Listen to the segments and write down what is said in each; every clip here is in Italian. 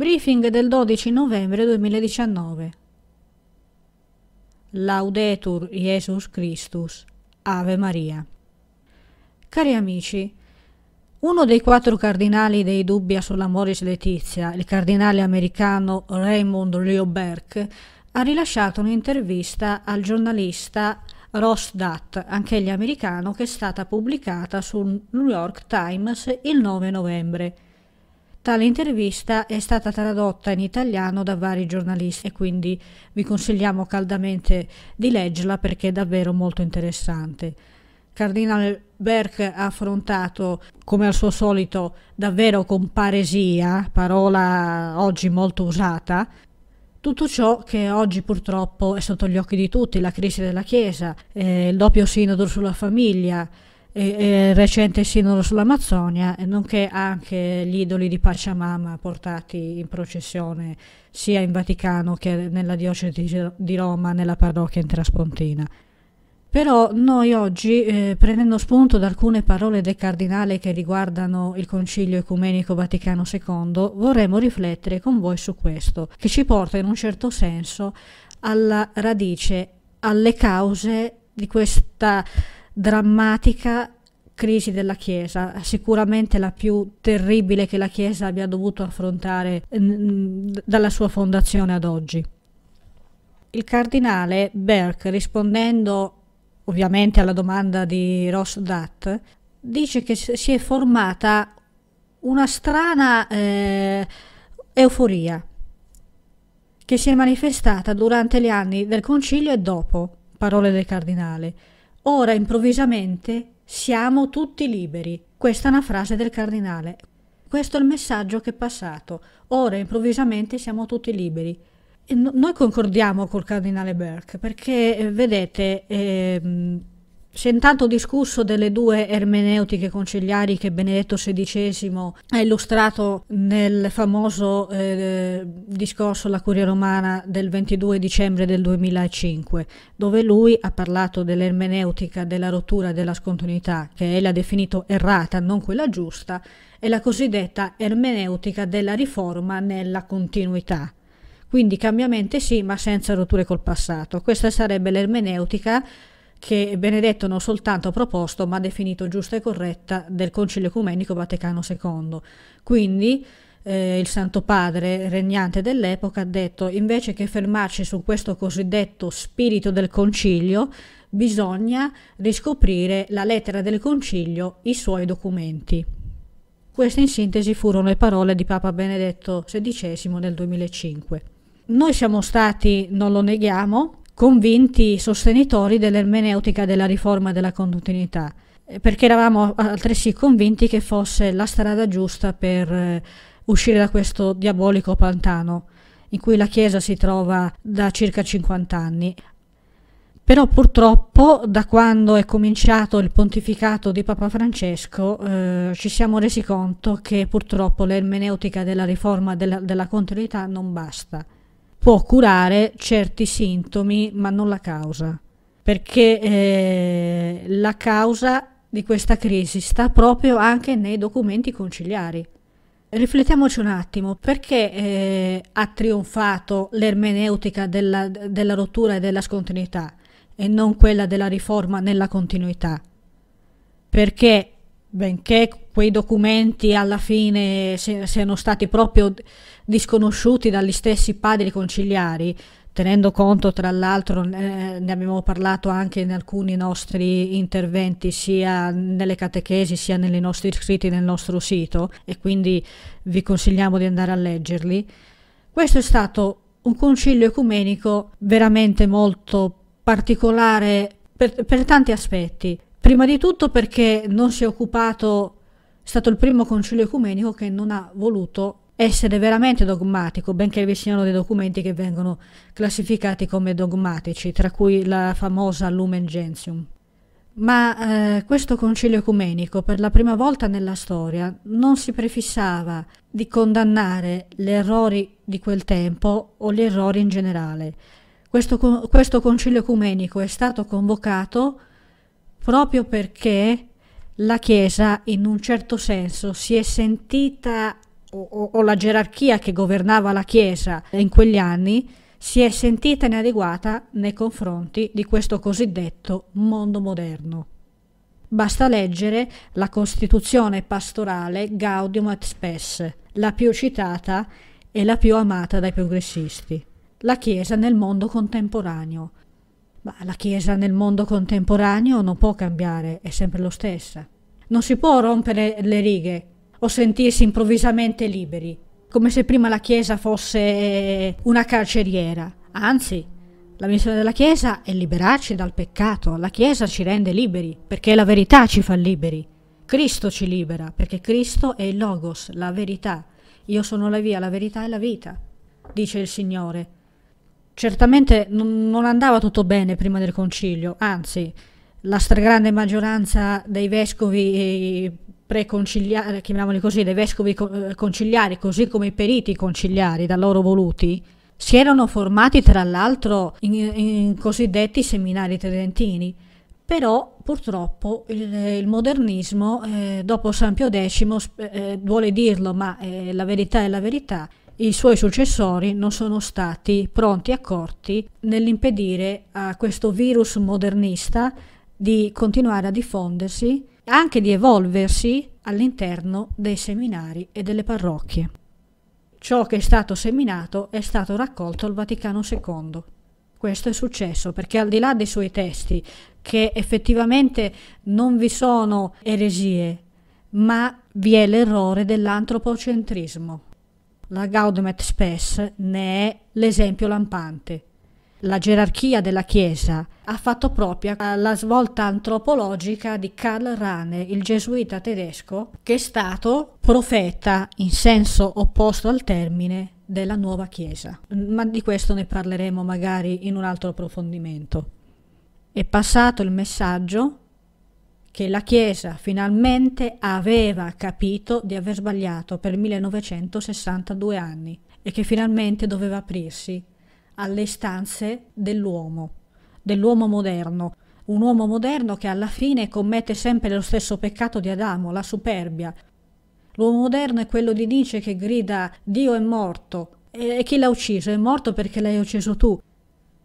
Briefing del 12 novembre 2019 Laudetur Jesus Christus Ave Maria Cari amici, uno dei quattro cardinali dei Dubbia sulla Moris Letizia, il cardinale americano Raymond Lioberg, ha rilasciato un'intervista al giornalista Ross Dutt, anch'egli americano, che è stata pubblicata sul New York Times il 9 novembre. Tale intervista è stata tradotta in italiano da vari giornalisti e quindi vi consigliamo caldamente di leggerla perché è davvero molto interessante. Cardinale Berck ha affrontato, come al suo solito, davvero con paresia, parola oggi molto usata, tutto ciò che oggi purtroppo è sotto gli occhi di tutti, la crisi della Chiesa, eh, il doppio sinodo sulla famiglia, eh, recente sinodo sull'Amazzonia, nonché anche gli idoli di Pacciamama portati in processione sia in Vaticano che nella diocesi di Roma, nella parrocchia intraspontina. Però noi oggi, eh, prendendo spunto da alcune parole del cardinale che riguardano il Concilio Ecumenico Vaticano II, vorremmo riflettere con voi su questo, che ci porta in un certo senso alla radice, alle cause di questa drammatica crisi della Chiesa, sicuramente la più terribile che la Chiesa abbia dovuto affrontare mm, dalla sua fondazione ad oggi. Il cardinale Burke, rispondendo ovviamente alla domanda di Ross Dutt, dice che si è formata una strana eh, euforia che si è manifestata durante gli anni del concilio e dopo, parole del cardinale Ora improvvisamente siamo tutti liberi. Questa è una frase del cardinale. Questo è il messaggio che è passato. Ora improvvisamente siamo tutti liberi. No, noi concordiamo col cardinale Burke perché, eh, vedete, eh, si è intanto discusso delle due ermeneutiche conciliari che Benedetto XVI ha illustrato nel famoso eh, discorso La Curia Romana del 22 dicembre del 2005, dove lui ha parlato dell'ermeneutica della rottura della scontinuità, che ella ha definito errata, non quella giusta, e la cosiddetta ermeneutica della riforma nella continuità. Quindi cambiamenti sì, ma senza rotture col passato. Questa sarebbe l'ermeneutica che Benedetto non soltanto ha proposto ma ha definito giusta e corretta del Concilio Ecumenico Vaticano II. Quindi eh, il Santo Padre, regnante dell'epoca, ha detto invece che fermarci su questo cosiddetto spirito del concilio, bisogna riscoprire la lettera del concilio, i suoi documenti. Queste in sintesi furono le parole di Papa Benedetto XVI nel 2005. Noi siamo stati, non lo neghiamo, convinti sostenitori dell'ermeneutica della riforma della continuità, eh, perché eravamo altresì convinti che fosse la strada giusta per eh, uscire da questo diabolico pantano in cui la Chiesa si trova da circa 50 anni. Però purtroppo da quando è cominciato il pontificato di Papa Francesco eh, ci siamo resi conto che purtroppo l'ermeneutica della riforma della, della continuità non basta può curare certi sintomi ma non la causa perché eh, la causa di questa crisi sta proprio anche nei documenti conciliari. Riflettiamoci un attimo, perché eh, ha trionfato l'ermeneutica della, della rottura e della scontinuità e non quella della riforma nella continuità? Perché benché quei documenti alla fine siano stati proprio disconosciuti dagli stessi padri conciliari, tenendo conto tra l'altro, eh, ne abbiamo parlato anche in alcuni nostri interventi, sia nelle catechesi sia nei nostri scritti nel nostro sito, e quindi vi consigliamo di andare a leggerli. Questo è stato un concilio ecumenico veramente molto particolare per, per tanti aspetti. Prima di tutto perché non si è occupato, è stato il primo concilio ecumenico che non ha voluto essere veramente dogmatico, benché vi siano dei documenti che vengono classificati come dogmatici, tra cui la famosa Lumen Gentium. Ma eh, questo concilio ecumenico, per la prima volta nella storia, non si prefissava di condannare gli errori di quel tempo o gli errori in generale. Questo, questo concilio ecumenico è stato convocato proprio perché la Chiesa in un certo senso si è sentita, o, o, la gerarchia che governava la Chiesa in quegli anni, si è sentita inadeguata nei confronti di questo cosiddetto mondo moderno. Basta leggere la Costituzione pastorale Gaudium et Spes, la più citata e la più amata dai progressisti. La Chiesa nel mondo contemporaneo, ma la Chiesa nel mondo contemporaneo non può cambiare, è sempre lo stessa. Non si può rompere le righe o sentirsi improvvisamente liberi, come se prima la Chiesa fosse eh, una carceriera. Anzi, la missione della Chiesa è liberarci dal peccato, la Chiesa ci rende liberi, perché la verità ci fa liberi. Cristo ci libera, perché Cristo è il Logos, la verità. Io sono la via, la verità e la vita, dice il Signore. Certamente non andava tutto bene prima del concilio, anzi la stragrande maggioranza dei vescovi eh, preconciliari, chiamiamoli così, dei vescovi eh, conciliari, così come i periti conciliari da loro voluti, si erano formati tra l'altro in, in cosiddetti seminari tridentini, però purtroppo il, il modernismo, eh, dopo San Pio X, eh, vuole dirlo, ma eh, la verità è la verità, i suoi successori non sono stati pronti e accorti nell'impedire a questo virus modernista di continuare a diffondersi, anche di evolversi all'interno dei seminari e delle parrocchie. Ciò che è stato seminato è stato raccolto al Vaticano II. Questo è successo perché al di là dei suoi testi, che effettivamente non vi sono eresie, ma vi è l'errore dell'antropocentrismo la Gaudium et Spes ne è l'esempio lampante. La gerarchia della Chiesa ha fatto propria la svolta antropologica di Karl Rahne, il gesuita tedesco, che è stato profeta in senso opposto al termine della nuova Chiesa. Ma di questo ne parleremo magari in un altro approfondimento. È passato il messaggio che la Chiesa finalmente aveva capito di aver sbagliato per 1962 anni e che finalmente doveva aprirsi alle istanze dell'uomo, dell'uomo moderno, un uomo moderno che alla fine commette sempre lo stesso peccato di Adamo, la superbia. L'uomo moderno è quello di Nietzsche che grida Dio è morto e chi l'ha ucciso? È morto perché l'hai ucciso tu.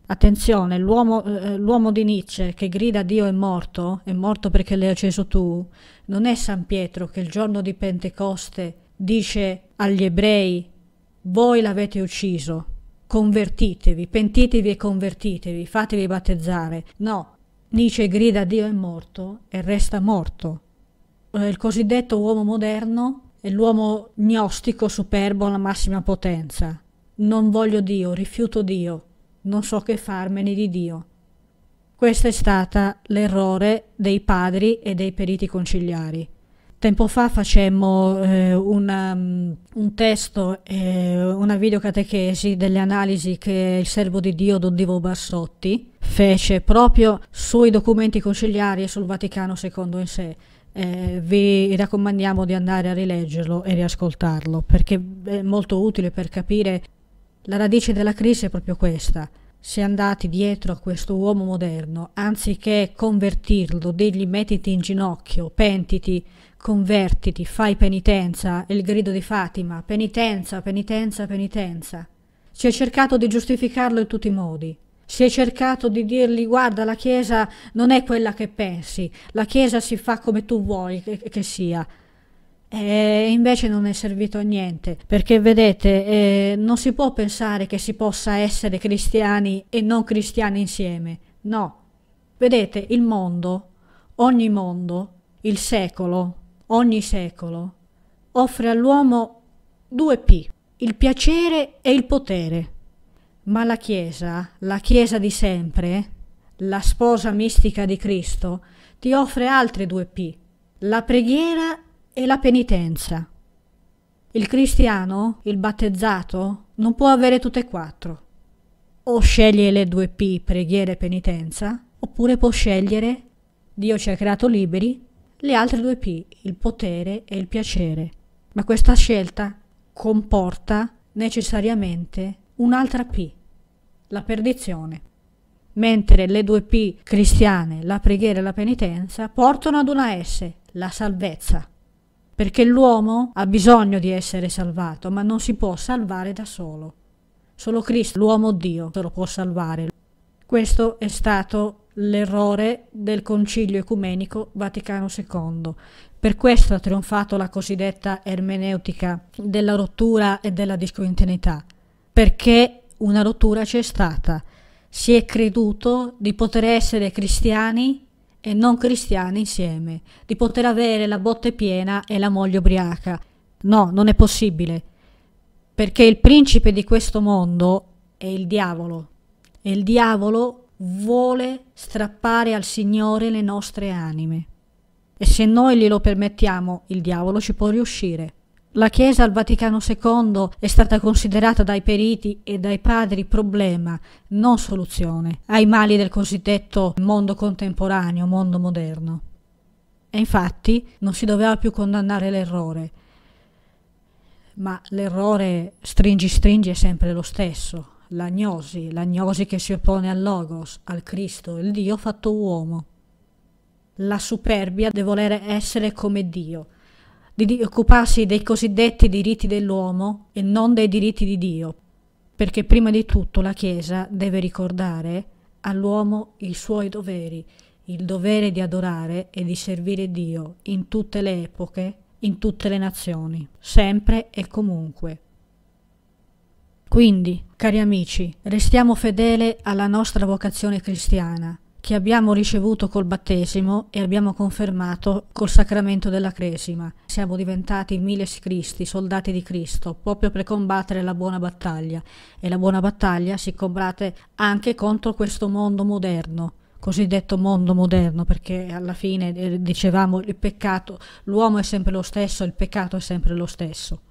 Attenzione, l'uomo, eh, eh, l'uomo, di Nietzsche che grida Dio è morto, è morto perché l'hai acceso tu, non è San Pietro che il giorno di Pentecoste dice agli ebrei voi l'avete ucciso, convertitevi, pentitevi e convertitevi, fatevi battezzare. No, Nietzsche grida Dio è morto e resta morto. Eh, il cosiddetto uomo moderno è l'uomo gnostico superbo alla massima potenza. Non voglio Dio, rifiuto Dio non so che farmene di Dio. Questo è stato l'errore dei padri e dei periti conciliari. Tempo fa facemmo eh, una, um, un testo, eh, una videocatechesi delle analisi che il servo di Dio Don Divo Bassotti fece proprio sui documenti conciliari e sul Vaticano II in sé. Eh, vi raccomandiamo di andare a rileggerlo e riascoltarlo perché è molto utile per capire la radice della crisi è proprio questa. Se andati dietro a questo uomo moderno, anziché convertirlo, digli mettiti in ginocchio, pentiti, convertiti, fai penitenza, il grido di Fatima, penitenza, penitenza, penitenza. Si è cercato di giustificarlo in tutti i modi. Si è cercato di dirgli guarda la Chiesa non è quella che pensi, la Chiesa si fa come tu vuoi che, che sia eh, invece non è servito a niente, perché vedete, eh, non si può pensare che si possa essere cristiani e non cristiani insieme, no. Vedete, il mondo, ogni mondo, il secolo, ogni secolo, offre all'uomo due P, il piacere e il potere. Ma la Chiesa, la Chiesa di sempre, la sposa mistica di Cristo, ti offre altre due P, la preghiera e la penitenza. Il cristiano, il battezzato, non può avere tutte e quattro. O sceglie le due P, preghiera e penitenza, oppure può scegliere, Dio ci ha creato liberi, le altre due P, il potere e il piacere. Ma questa scelta comporta necessariamente un'altra P, la perdizione. Mentre le due P cristiane, la preghiera e la penitenza, portano ad una S, la salvezza perché l'uomo ha bisogno di essere salvato, ma non si può salvare da solo. Solo Cristo, l'uomo Dio, lo può salvare. Questo è stato l'errore del Concilio Ecumenico Vaticano II. Per questo ha trionfato la cosiddetta ermeneutica della rottura e della discontinuità, perché una rottura c'è stata. Si è creduto di poter essere cristiani e non cristiani insieme, di poter avere la botte piena e la moglie ubriaca. No, non è possibile, perché il principe di questo mondo è il diavolo e il diavolo vuole strappare al Signore le nostre anime. E se noi glielo permettiamo, il diavolo ci può riuscire. La Chiesa al Vaticano II è stata considerata dai periti e dai padri problema, non soluzione, ai mali del cosiddetto mondo contemporaneo, mondo moderno. E infatti non si doveva più condannare l'errore, ma l'errore stringi stringi è sempre lo stesso, l'agnosi, l'agnosi che si oppone al Logos, al Cristo, il Dio fatto uomo. La superbia di volere essere come Dio, di occuparsi dei cosiddetti diritti dell'uomo e non dei diritti di Dio, perché prima di tutto la Chiesa deve ricordare all'uomo i suoi doveri, il dovere di adorare e di servire Dio in tutte le epoche, in tutte le nazioni, sempre e comunque. Quindi, cari amici, restiamo fedeli alla nostra vocazione cristiana, che abbiamo ricevuto col battesimo e abbiamo confermato col sacramento della Cresima. Siamo diventati miles Cristi, soldati di Cristo, proprio per combattere la buona battaglia. E la buona battaglia si combatte anche contro questo mondo moderno cosiddetto mondo moderno, perché alla fine eh, dicevamo il peccato, l'uomo è sempre lo stesso, il peccato è sempre lo stesso.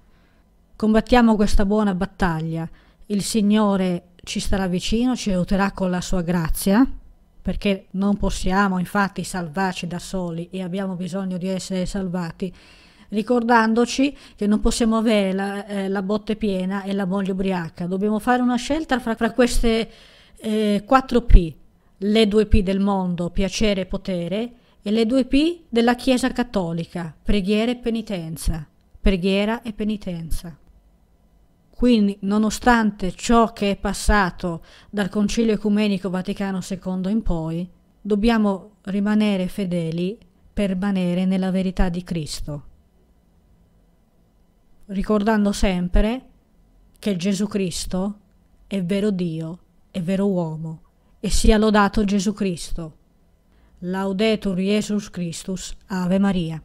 Combattiamo questa buona battaglia, il Signore ci starà vicino, ci aiuterà con la sua grazia, perché non possiamo infatti salvarci da soli e abbiamo bisogno di essere salvati, ricordandoci che non possiamo avere la, eh, la botte piena e la moglie ubriaca. Dobbiamo fare una scelta fra, fra queste eh, 4P, le 2P del mondo, piacere e potere, e le 2P della Chiesa Cattolica, preghiera e penitenza. Preghiera e penitenza. Quindi, nonostante ciò che è passato dal Concilio Ecumenico Vaticano II in poi, dobbiamo rimanere fedeli, per permanere nella verità di Cristo, ricordando sempre che Gesù Cristo è vero Dio, è vero uomo, e sia lodato Gesù Cristo. Laudetur Jesus Christus, Ave Maria.